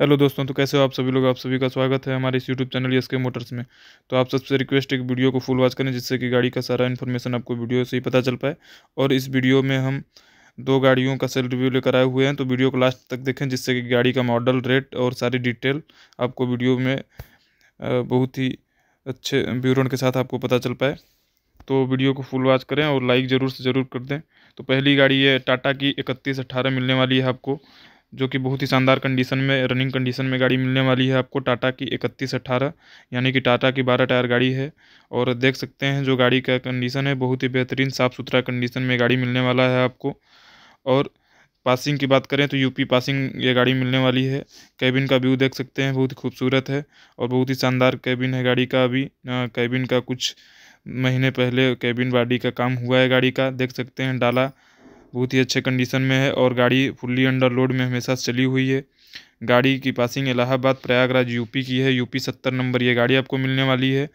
hello दोस्तों तो कैसे हो आप सभी लोग आप सभी का स्वागत है हमारे इस YouTube channel S K Motors में तो आप सबसे रिक्वेस्ट है कि वीडियो को फुल वॉच करें जिससे कि गाड़ी का सारा इन्फॉर्मेशन आपको वीडियो से ही पता चल पाए और इस वीडियो में हम दो गाड़ियों का सेल रिव्यू लेकर आए हुए हैं तो वीडियो को लास्ट तक देखें जिससे कि गाड़ी का मॉडल रेट और सारी डिटेल आपको वीडियो में बहुत ही अच्छे विवरण के साथ आपको पता चल पाए तो वीडियो को फुल वॉच करें और लाइक ज़रूर से ज़रूर कर दें तो पहली गाड़ी है टाटा की इकतीस अट्ठारह मिलने वाली है आपको जो कि बहुत ही शानदार कंडीशन में रनिंग कंडीशन में गाड़ी मिलने वाली है आपको टाटा की इकतीस अट्ठारह यानी कि टाटा की बारह टायर गाड़ी है और देख सकते हैं जो गाड़ी का कंडीशन है बहुत ही बेहतरीन साफ़ सुथरा कंडीशन में गाड़ी मिलने वाला है आपको और पासिंग की बात करें तो यूपी पासिंग ये गाड़ी मिलने वाली है कैबिन का व्यू देख सकते हैं बहुत ही खूबसूरत है और बहुत ही शानदार कैबिन है गाड़ी का अभी कैबिन का कुछ महीने पहले कैबिन बॉडी का काम हुआ है गाड़ी का देख सकते हैं डाला बहुत ही अच्छे कंडीशन में है और गाड़ी फुल्ली अंडर लोड में हमेशा चली हुई है गाड़ी की पासिंग इलाहाबाद प्रयागराज यूपी की है यूपी सत्तर नंबर ये गाड़ी आपको मिलने वाली है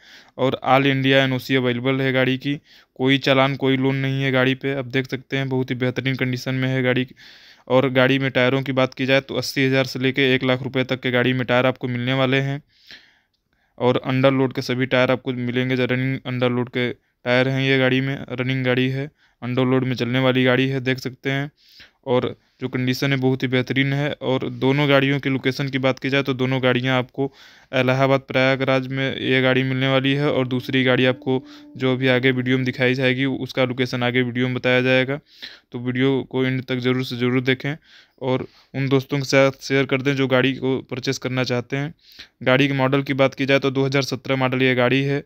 और ऑल इंडिया एन अवेलेबल है गाड़ी की कोई चालान कोई लोन नहीं है गाड़ी पे आप देख सकते हैं बहुत ही बेहतरीन कंडीशन में है गाड़ी और गाड़ी में टायरों की बात की जाए तो अस्सी हज़ार से लेकर एक लाख रुपये तक के गाड़ी में टायर आपको मिलने वाले हैं और अंडर लोड के सभी टायर आपको मिलेंगे रनिंग अंडर लोड के टायर हैं ये गाड़ी में रनिंग गाड़ी है अंडर लोड में चलने वाली गाड़ी है देख सकते हैं और जो कंडीशन है बहुत ही बेहतरीन है और दोनों गाड़ियों की लोकेशन की बात की जाए तो दोनों गाड़ियाँ आपको इलाहाबाद प्रयागराज में ये गाड़ी मिलने वाली है और दूसरी गाड़ी आपको जो अभी आगे वीडियो में दिखाई जाएगी उसका लोकेशन आगे वीडियो में बताया जाएगा तो वीडियो को इंड तक ज़रूर से ज़रूर देखें और उन दोस्तों के साथ शेयर कर दें जो गाड़ी को परचेस करना चाहते हैं गाड़ी के मॉडल की बात की जाए तो दो मॉडल ये गाड़ी है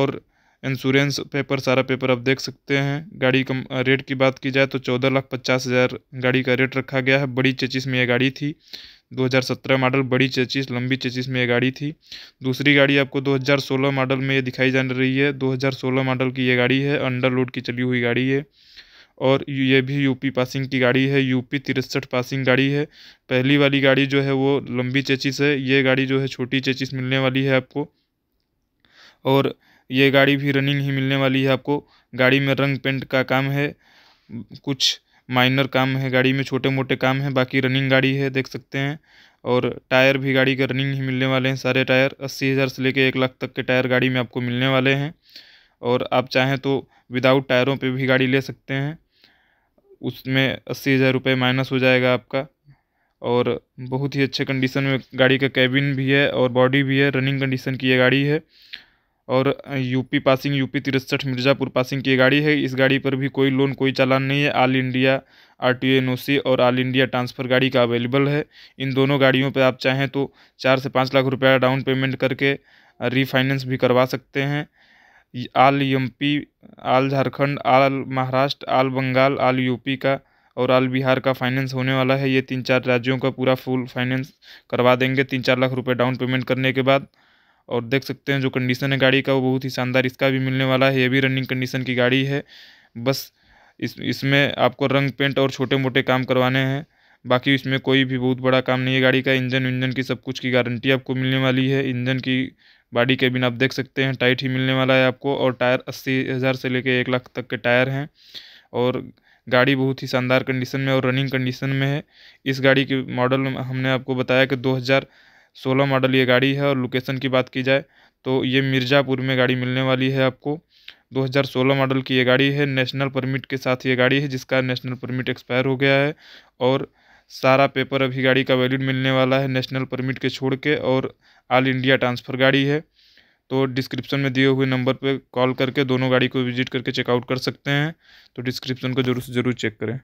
और इंश्योरेंस पेपर सारा पेपर आप देख सकते हैं गाड़ी का रेट की बात की जाए तो चौदह लाख पचास हज़ार गाड़ी का रेट रखा गया है बड़ी चेचिस में यह गाड़ी थी 2017 मॉडल बड़ी चेचिस लंबी चेचिस में यह गाड़ी थी दूसरी गाड़ी आपको 2016 मॉडल में ये दिखाई जा रही है 2016 मॉडल की ये गाड़ी है अंडर लोड की चली हुई गाड़ी है और ये भी यूपी पासिंग की गाड़ी है यूपी तिरसठ पासिंग गाड़ी है पहली वाली गाड़ी जो है वो लंबी चेचिस है ये गाड़ी जो है छोटी चेचिस मिलने वाली है आपको और ये गाड़ी भी रनिंग ही मिलने वाली है आपको गाड़ी में रंग पेंट का काम है कुछ माइनर काम है गाड़ी में छोटे मोटे काम हैं बाकी रनिंग गाड़ी है देख सकते हैं और टायर भी गाड़ी के रनिंग ही मिलने वाले हैं सारे टायर अस्सी हज़ार से लेकर एक लाख तक के टायर गाड़ी में आपको मिलने वाले हैं और आप चाहें तो विदाउट टायरों पे भी गाड़ी ले सकते हैं उसमें अस्सी हज़ार रुपये माइनस हो जाएगा आपका और बहुत ही अच्छे कंडीशन में गाड़ी का कैबिन भी है और बॉडी भी है रनिंग कंडीशन की यह गाड़ी है और यूपी पासिंग यूपी तिरसठ मिर्ज़ापुर पासिंग की गाड़ी है इस गाड़ी पर भी कोई लोन कोई चालान नहीं है all India R T N O C और ऑल इंडिया ट्रांसफ़र गाड़ी का अवेलेबल है इन दोनों गाड़ियों पर आप चाहें तो चार से पाँच लाख रुपया डाउन पेमेंट करके रीफाइनेंस भी करवा सकते हैं all M P all Jharkhand all Maharashtra all Bengal all UP का और आल बिहार का फाइनेंस होने वाला है ये तीन चार राज्यों का पूरा फुल फाइनेंस करवा देंगे तीन चार लाख रुपए डाउन पेमेंट करने के बाद और देख सकते हैं जो कंडीशन है गाड़ी का वो बहुत ही शानदार इसका भी मिलने वाला है ये भी रनिंग कंडीशन की गाड़ी है बस इस इसमें आपको रंग पेंट और छोटे मोटे काम करवाने हैं बाकी इसमें कोई भी बहुत बड़ा काम नहीं है गाड़ी का इंजन इंजन की सब कुछ की गारंटी आपको मिलने वाली है इंजन की बॉडी केबिन आप देख सकते हैं टाइट ही मिलने वाला है आपको और टायर अस्सी हज़ार से लेकर एक लाख तक के टायर हैं और गाड़ी बहुत ही शानदार कंडीशन में और रनिंग कंडीशन में है इस गाड़ी के मॉडल हमने आपको बताया कि दो सोलह मॉडल ये गाड़ी है और लोकेशन की बात की जाए तो ये मिर्ज़ापुर में गाड़ी मिलने वाली है आपको 2016 मॉडल की ये गाड़ी है नेशनल परमिट के साथ ये गाड़ी है जिसका नेशनल परमिट एक्सपायर हो गया है और सारा पेपर अभी गाड़ी का वैलिड मिलने वाला है नेशनल परमिट के छोड़ के और ऑल इंडिया ट्रांसफ़र गाड़ी है तो डिस्क्रिप्शन में दिए हुए नंबर पे कॉल करके दोनों गाड़ी को विजिट करके चेकआउट कर सकते हैं तो डिस्क्रिप्शन को ज़रूर से ज़रूर चेक करें